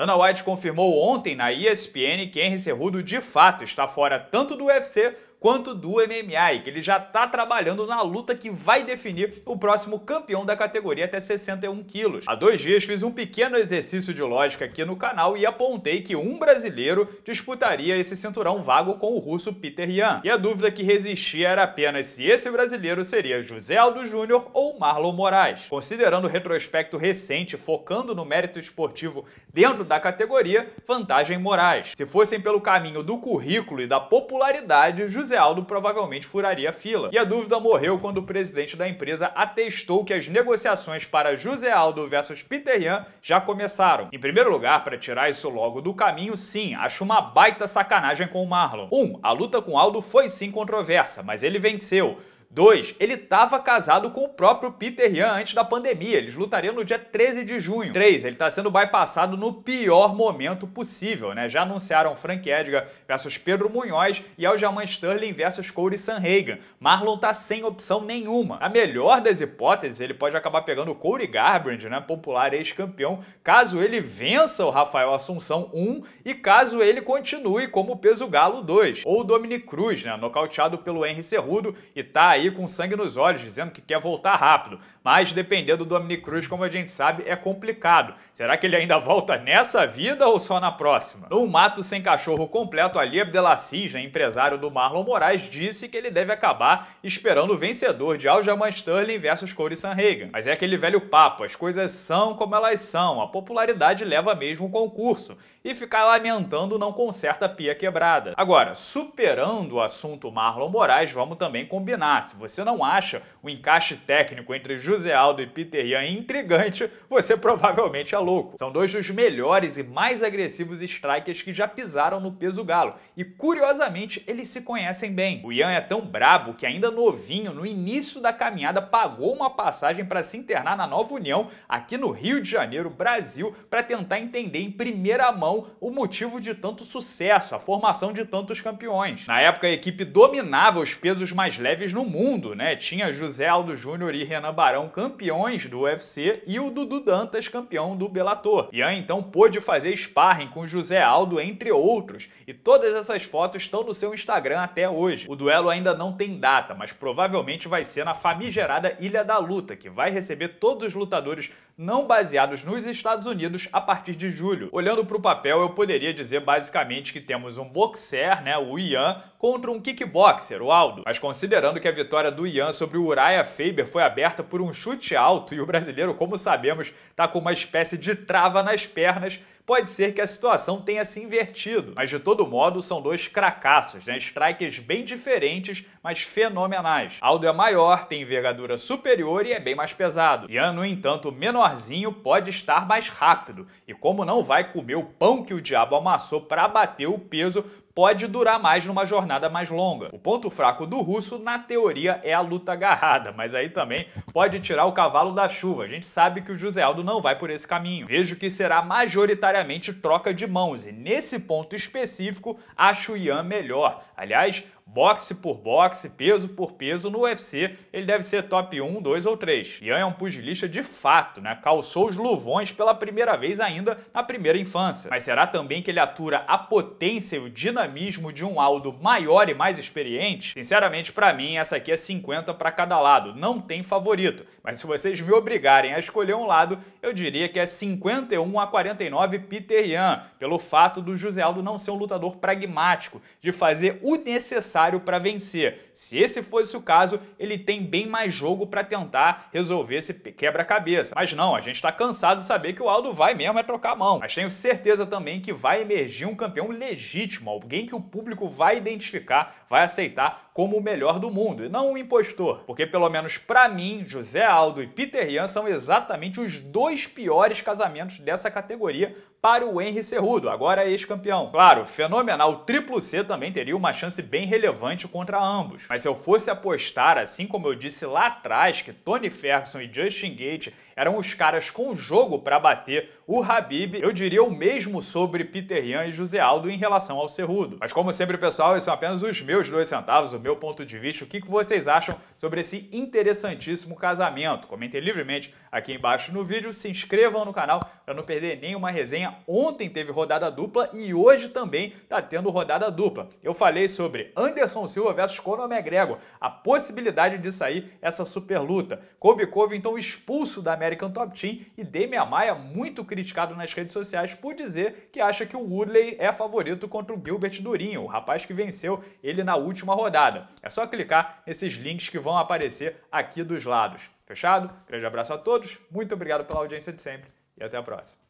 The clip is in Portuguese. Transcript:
Dana White confirmou ontem na ESPN que Henry Cerrudo de fato está fora tanto do UFC quanto do MMA, e que ele já está trabalhando na luta que vai definir o próximo campeão da categoria até 61 quilos. Há dois dias fiz um pequeno exercício de lógica aqui no canal e apontei que um brasileiro disputaria esse cinturão vago com o russo Peter Yan. E a dúvida que resistia era apenas se esse brasileiro seria José Aldo Júnior ou Marlon Moraes. Considerando o retrospecto recente, focando no mérito esportivo dentro da categoria, vantagem Moraes. Se fossem pelo caminho do currículo e da popularidade, José José Aldo provavelmente furaria a fila. E a dúvida morreu quando o presidente da empresa atestou que as negociações para José Aldo versus Peter Yan já começaram. Em primeiro lugar, para tirar isso logo do caminho, sim, acho uma baita sacanagem com o Marlon. 1. Um, a luta com Aldo foi sim controversa, mas ele venceu. Dois, ele estava casado com o próprio Peter Yan antes da pandemia. Eles lutariam no dia 13 de junho. Três, ele está sendo bypassado no pior momento possível, né? Já anunciaram Frank Edgar versus Pedro Munhoz e Aljamain Sterling versus Corey Sanhagen. Marlon tá sem opção nenhuma. A melhor das hipóteses, ele pode acabar pegando Corey Garbrandt, né? Popular ex-campeão, caso ele vença o Rafael Assunção 1 um, e caso ele continue como peso galo 2. Ou o Dominic Cruz, né? Nocauteado pelo Henry Cerrudo e tá aí aí com sangue nos olhos, dizendo que quer voltar rápido. Mas dependendo do Dominic Cruz, como a gente sabe, é complicado. Será que ele ainda volta nessa vida ou só na próxima? No Mato Sem Cachorro completo, Ali Abdelaziz, né, empresário do Marlon Moraes, disse que ele deve acabar esperando o vencedor de Aljamain Sterling versus Corey Sanhagen. Mas é aquele velho papo, as coisas são como elas são, a popularidade leva mesmo o concurso, e ficar lamentando não conserta a pia quebrada. Agora, superando o assunto Marlon Moraes, vamos também combinar se você não acha o encaixe técnico entre José Aldo e Peter Ian intrigante, você provavelmente é louco. São dois dos melhores e mais agressivos strikers que já pisaram no peso galo, e curiosamente eles se conhecem bem. O Ian é tão brabo que ainda novinho, no início da caminhada, pagou uma passagem para se internar na Nova União, aqui no Rio de Janeiro, Brasil, para tentar entender em primeira mão o motivo de tanto sucesso, a formação de tantos campeões. Na época a equipe dominava os pesos mais leves no mundo, mundo, né? Tinha José Aldo Júnior e Renan Barão campeões do UFC e o Dudu Dantas campeão do Bellator. Ian então pôde fazer sparring com José Aldo, entre outros, e todas essas fotos estão no seu Instagram até hoje. O duelo ainda não tem data, mas provavelmente vai ser na famigerada Ilha da Luta, que vai receber todos os lutadores não baseados nos Estados Unidos a partir de julho. Olhando para o papel, eu poderia dizer basicamente que temos um boxer, né, o Ian, contra um kickboxer, o Aldo. Mas considerando que a vitória do Ian sobre o Uriah Faber foi aberta por um chute alto e o brasileiro, como sabemos, tá com uma espécie de trava nas pernas, pode ser que a situação tenha se invertido. Mas de todo modo, são dois cracassos, né? Strikes bem diferentes, mas fenomenais. Aldo é maior, tem envergadura superior e é bem mais pesado. Ian, no entanto, menorzinho, pode estar mais rápido. E como não vai comer o pão que o diabo amassou para bater o peso, pode durar mais numa jornada mais longa. O ponto fraco do russo, na teoria, é a luta agarrada, mas aí também pode tirar o cavalo da chuva. A gente sabe que o José Aldo não vai por esse caminho. Vejo que será majoritariamente troca de mãos e nesse ponto específico acho o Ian melhor. Aliás, boxe por boxe, peso por peso, no UFC ele deve ser top 1, 2 ou 3. Ian é um pugilista de fato, né? Calçou os luvões pela primeira vez ainda na primeira infância. Mas será também que ele atura a potência e o dinamismo de um Aldo maior e mais experiente? Sinceramente, para mim, essa aqui é 50 para cada lado, não tem favorito. Mas se vocês me obrigarem a escolher um lado, eu diria que é 51 a 49 Peter Ian, pelo fato do José Aldo não ser um lutador pragmático, de fazer o necessário necessário para vencer. Se esse fosse o caso, ele tem bem mais jogo para tentar resolver esse quebra-cabeça. Mas não, a gente está cansado de saber que o Aldo vai mesmo é trocar a mão. Mas tenho certeza também que vai emergir um campeão legítimo, alguém que o público vai identificar, vai aceitar como o melhor do mundo, e não um impostor. Porque pelo menos para mim, José Aldo e Peter Yan são exatamente os dois piores casamentos dessa categoria para o Henry Cerrudo, agora ex-campeão. Claro, fenomenal triplo C também teria uma chance bem relevante relevante contra ambos. Mas se eu fosse apostar, assim como eu disse lá atrás, que Tony Ferguson e Justin Gate eram os caras com jogo para bater o Habib, eu diria o mesmo sobre Peter Yan e José Aldo em relação ao Cerrudo. Mas como sempre, pessoal, esses são apenas os meus dois centavos, o meu ponto de vista, o que vocês acham sobre esse interessantíssimo casamento. Comentem livremente aqui embaixo no vídeo, se inscrevam no canal para não perder nenhuma resenha. Ontem teve rodada dupla e hoje também está tendo rodada dupla. Eu falei sobre Anderson Silva versus Conor McGregor, a possibilidade de sair essa super luta. Kobe Covington então expulso da American Top Team e Demian Maia muito criticado nas redes sociais por dizer que acha que o Woodley é favorito contra o Gilbert Durinho, o rapaz que venceu ele na última rodada. É só clicar nesses links que vão aparecer aqui dos lados. Fechado? Grande abraço a todos, muito obrigado pela audiência de sempre e até a próxima.